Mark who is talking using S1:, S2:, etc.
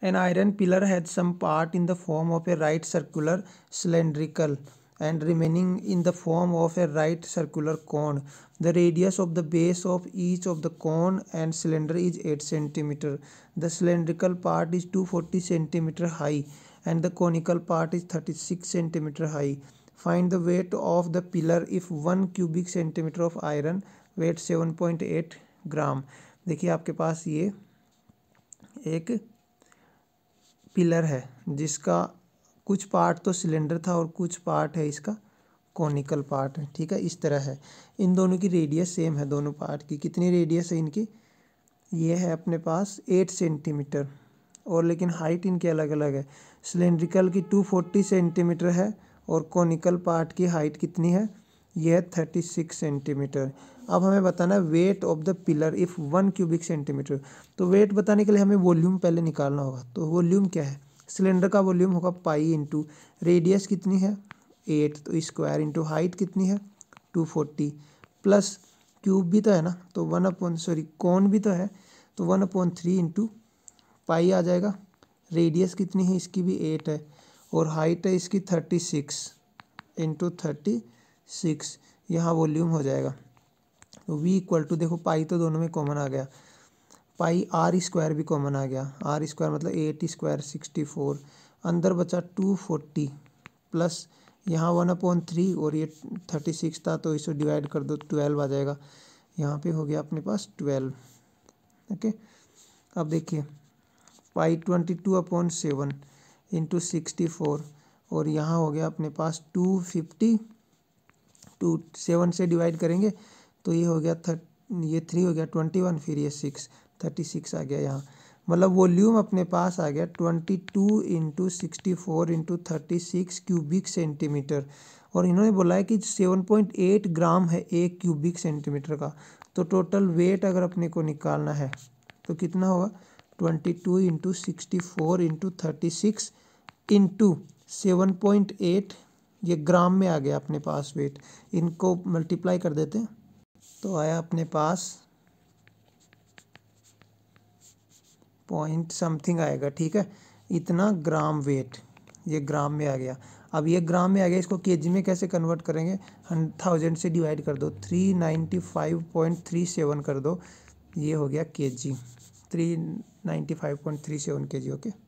S1: An iron pillar had some part in the form of a right circular cylindrical and remaining in the form of a right circular cone. The radius of the base of each of the cone and cylinder is 8 cm. The cylindrical part is 240 cm high and the conical part is 36 cm high. Find the weight of the pillar if 1 cubic centimeter of iron weight 7.8 ग्राम देखिए आपके पास ये एक pillar है जिसका कुछ part तो cylinder था और कुछ पार्ट है इसका कॉनिकल पार्ट है ठीक है इस तरह है इन दोनों की रेडियस सेम है दोनों पार्ट की कितनी रेडियस है इनकी ये है अपने पास एट सेंटीमीटर और लेकिन हाइट इनकी अलग अलग है सिलेंड्रिकल की टू फोर्टी सेंटीमीटर है और कॉनिकल पार्ट की हाइट कितनी है यह थर्टी सिक्स सेंटीमीटर अब हमें बताना है weight of the pillar if one cubic centimetre तो वेट बताने के लिए हमें वॉल्यूम पहले निकालना होगा तो वॉल्यूम क्या है सिलेंडर का वॉल्यूम होगा पाई इंटू रेडियस कितनी है एट तो स्क्वायर इंटू हाइट कितनी है टू फोर्टी प्लस क्यूब भी तो है ना तो वन अपॉन सॉरी कौन भी तो है तो one upon three into pi आ जाएगा रेडियस कितनी है इसकी भी एट है और हाइट है इसकी thirty six into thirty six यहाँ वॉल्यूम हो जाएगा तो वी इक्वल टू देखो पाई तो दोनों में कॉमन आ गया पाई आर स्क्वायर भी कॉमन आ गया आर स्क्वायर मतलब एट स्क्वायर सिक्सटी फोर अंदर बचा टू फोर्टी प्लस यहाँ वन अपॉन थ्री और ये थर्टी सिक्स था तो इसे डिवाइड कर दो ट्वेल्व आ जाएगा यहाँ पे हो गया अपने पास ट्वेल्व ओके अब देखिए pi twenty two upon seven into sixty four और यहाँ हो गया अपने पास टू फिफ्टी टू सेवन से डिवाइड करेंगे तो ये हो गया थर्ट ये थ्री हो गया ट्वेंटी वन फिर ये सिक्स थर्टी सिक्स आ गया यहाँ मतलब वॉल्यूम अपने पास आ गया twenty two into sixty four into thirty six cubic centimetre और इन्होंने बोला है कि सेवन पॉइंट एट ग्राम है एक क्यूबिक सेंटीमीटर का तो टोटल वेट अगर अपने को निकालना है तो कितना होगा twenty two into sixty four into thirty six into seven point eight ये ग्राम में आ गया अपने पास वेट इनको मल्टीप्लाई कर देते हैं तो आया अपने पास पॉइंट समथिंग आएगा ठीक है इतना ग्राम वेट ये ग्राम में आ गया अब ये ग्राम में आ गया इसको के में कैसे कन्वर्ट करेंगे थाउजेंड से डिवाइड कर दो three ninety five point three seven कर दो ये हो गया K G three ninety five point three seven K G okay